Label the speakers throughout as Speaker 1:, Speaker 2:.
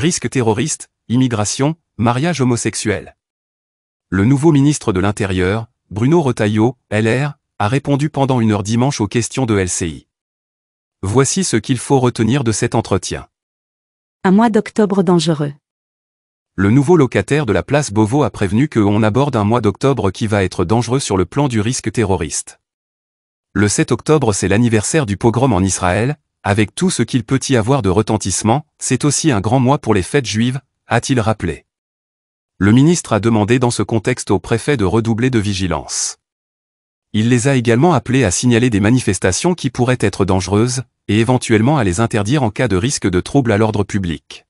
Speaker 1: risques terroristes, immigration, mariage homosexuel. Le nouveau ministre de l'Intérieur, Bruno Retailleau, LR, a répondu pendant une heure dimanche aux questions de LCI. Voici ce qu'il faut retenir de cet entretien.
Speaker 2: Un mois d'octobre dangereux.
Speaker 1: Le nouveau locataire de la place Beauvau a prévenu que on aborde un mois d'octobre qui va être dangereux sur le plan du risque terroriste. Le 7 octobre, c'est l'anniversaire du pogrom en Israël, avec tout ce qu'il peut y avoir de retentissement, c'est aussi un grand mois pour les fêtes juives, a-t-il rappelé. Le ministre a demandé dans ce contexte au préfet de redoubler de vigilance. Il les a également appelés à signaler des manifestations qui pourraient être dangereuses, et éventuellement à les interdire en cas de risque de trouble à l'ordre public.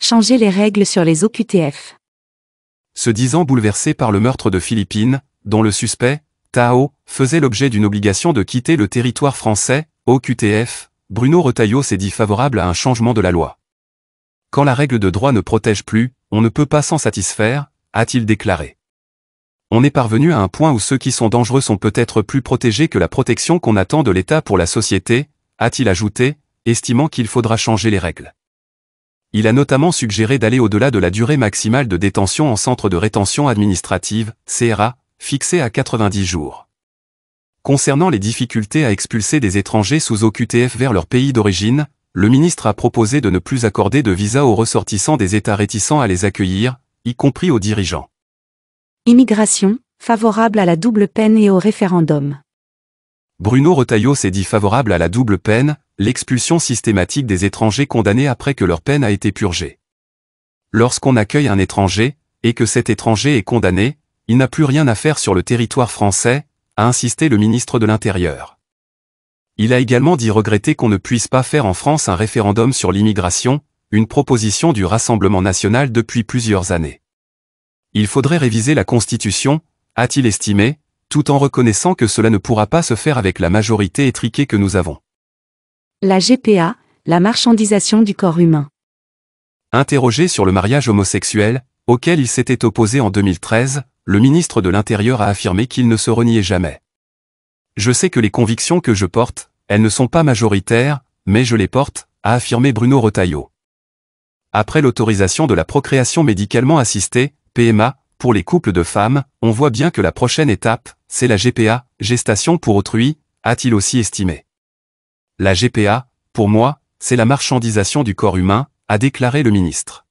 Speaker 2: Changer les règles sur les OQTF.
Speaker 1: Se disant bouleversé par le meurtre de Philippine, dont le suspect, Tao, faisait l'objet d'une obligation de quitter le territoire français, au QTF, Bruno Retailleau s'est dit favorable à un changement de la loi. Quand la règle de droit ne protège plus, on ne peut pas s'en satisfaire, a-t-il déclaré. On est parvenu à un point où ceux qui sont dangereux sont peut-être plus protégés que la protection qu'on attend de l'État pour la société, a-t-il ajouté, estimant qu'il faudra changer les règles. Il a notamment suggéré d'aller au-delà de la durée maximale de détention en centre de rétention administrative, CRA, fixée à 90 jours. Concernant les difficultés à expulser des étrangers sous OQTF vers leur pays d'origine, le ministre a proposé de ne plus accorder de visa aux ressortissants des États réticents à les accueillir, y compris aux dirigeants.
Speaker 2: Immigration, favorable à la double peine et au référendum.
Speaker 1: Bruno Retailleau s'est dit favorable à la double peine, l'expulsion systématique des étrangers condamnés après que leur peine a été purgée. Lorsqu'on accueille un étranger, et que cet étranger est condamné, il n'a plus rien à faire sur le territoire français, a insisté le ministre de l'Intérieur. Il a également dit regretter qu'on ne puisse pas faire en France un référendum sur l'immigration, une proposition du Rassemblement national depuis plusieurs années. Il faudrait réviser la Constitution, a-t-il estimé, tout en reconnaissant que cela ne pourra pas se faire avec la majorité étriquée que nous avons.
Speaker 2: La GPA, la marchandisation du corps humain.
Speaker 1: Interrogé sur le mariage homosexuel, auquel il s'était opposé en 2013, le ministre de l'Intérieur a affirmé qu'il ne se reniait jamais. Je sais que les convictions que je porte, elles ne sont pas majoritaires, mais je les porte, a affirmé Bruno Retailleau. Après l'autorisation de la procréation médicalement assistée, PMA, pour les couples de femmes, on voit bien que la prochaine étape, c'est la GPA, gestation pour autrui, a-t-il aussi estimé. La GPA, pour moi, c'est la marchandisation du corps humain, a déclaré le ministre.